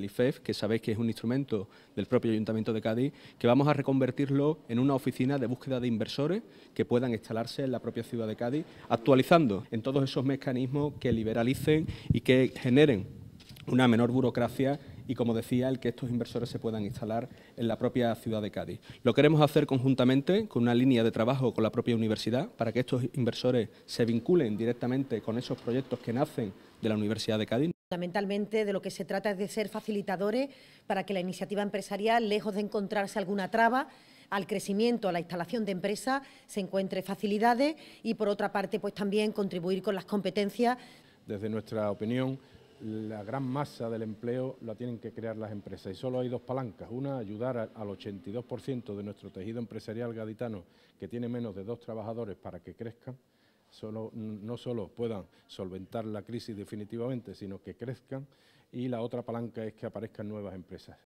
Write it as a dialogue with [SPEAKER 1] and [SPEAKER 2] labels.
[SPEAKER 1] el IFEF, que sabéis que es un instrumento del propio Ayuntamiento de Cádiz, que vamos a reconvertirlo en una oficina de búsqueda de inversores que puedan instalarse en la propia ciudad de Cádiz, actualizando en todos esos mecanismos que liberalicen y que generen una menor burocracia y, como decía, el que estos inversores se puedan instalar en la propia ciudad de Cádiz. Lo queremos hacer conjuntamente con una línea de trabajo con la propia universidad para que estos inversores se vinculen directamente con esos proyectos que nacen de la Universidad de Cádiz.
[SPEAKER 2] Fundamentalmente de lo que se trata es de ser facilitadores para que la iniciativa empresarial, lejos de encontrarse alguna traba al crecimiento, a la instalación de empresas, se encuentre facilidades y por otra parte pues también contribuir con las competencias.
[SPEAKER 3] Desde nuestra opinión, la gran masa del empleo la tienen que crear las empresas y solo hay dos palancas. Una, ayudar al 82% de nuestro tejido empresarial gaditano que tiene menos de dos trabajadores para que crezcan solo, no solo puedan solventar la crisis definitivamente, sino que crezcan. Y la otra palanca es que aparezcan nuevas empresas.